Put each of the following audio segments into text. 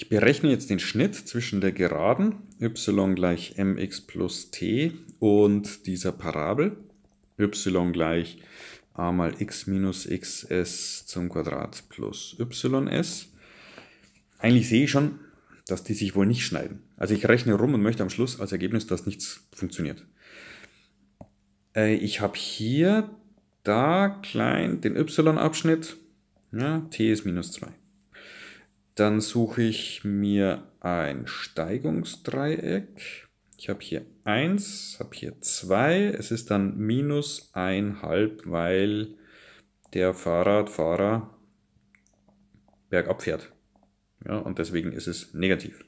Ich berechne jetzt den Schnitt zwischen der Geraden y gleich mx plus t und dieser Parabel y gleich a mal x minus xs zum Quadrat plus ys. Eigentlich sehe ich schon, dass die sich wohl nicht schneiden. Also ich rechne rum und möchte am Schluss als Ergebnis, dass nichts funktioniert. Äh, ich habe hier da klein den y-Abschnitt, ja, t ist minus 2. Dann suche ich mir ein Steigungsdreieck. Ich habe hier 1, habe hier 2. Es ist dann minus 1,5, weil der Fahrradfahrer bergab fährt. Ja, und deswegen ist es negativ.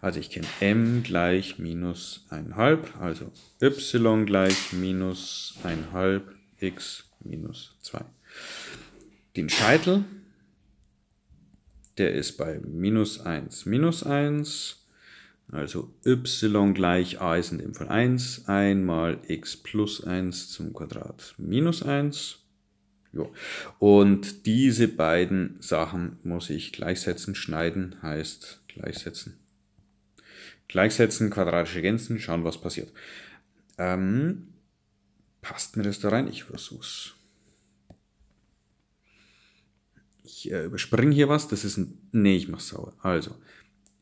Also ich kenne m gleich minus 1,5, also y gleich minus 1,5, x minus 2. Den Scheitel der ist bei minus 1, minus 1. Also y gleich a ist in dem Fall 1, einmal x plus 1 zum Quadrat minus 1. Jo. Und diese beiden Sachen muss ich gleichsetzen. Schneiden heißt gleichsetzen. Gleichsetzen, quadratische Gänzen, schauen, was passiert. Ähm, passt mir das da rein? Ich versuch's. ich äh, überspringe hier was, das ist ein, nee, ich mach's sauer. Also,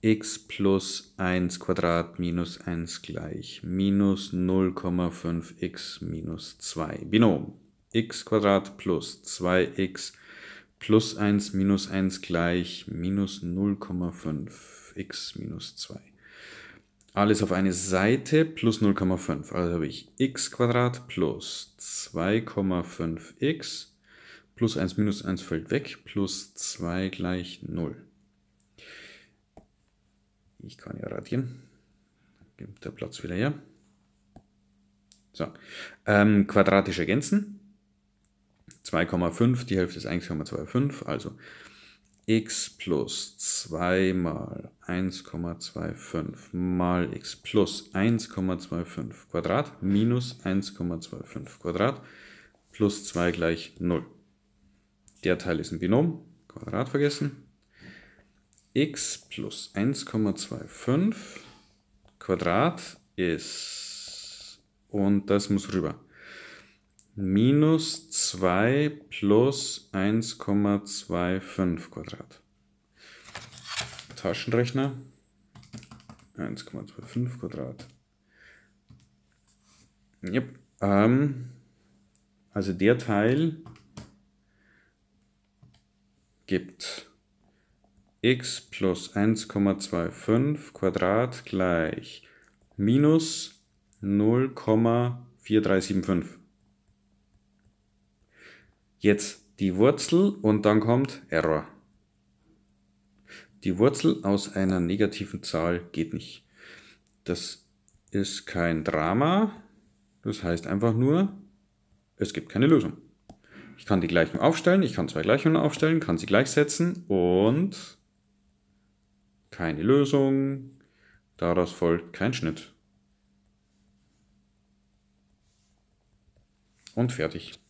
x plus 1 Quadrat minus 1 gleich minus 0,5x minus 2. Binom. x Quadrat plus 2x plus 1 minus 1 gleich minus 0,5x minus 2. Alles auf eine Seite plus 0,5. Also habe ich x Quadrat plus 2,5x plus Plus 1 minus 1 fällt weg, plus 2 gleich 0. Ich kann ja radieren. Gibt der Platz wieder her. So. Ähm, quadratisch ergänzen. 2,5, die Hälfte ist 1,25, also x plus 2 mal 1,25 mal x plus 1,25 Quadrat minus 1,25 Quadrat plus 2 gleich 0. Der Teil ist ein Binom, Quadrat vergessen. x plus 1,25 Quadrat ist, und das muss rüber, minus 2 plus 1,25 Quadrat. Taschenrechner, 1,25 Quadrat. Yep. Ähm, also der Teil gibt x plus 1,25 Quadrat gleich minus 0,4375. Jetzt die Wurzel und dann kommt Error. Die Wurzel aus einer negativen Zahl geht nicht. Das ist kein Drama, das heißt einfach nur, es gibt keine Lösung. Ich kann die Gleichung aufstellen, ich kann zwei Gleichungen aufstellen, kann sie gleichsetzen und keine Lösung. Daraus folgt kein Schnitt. Und fertig.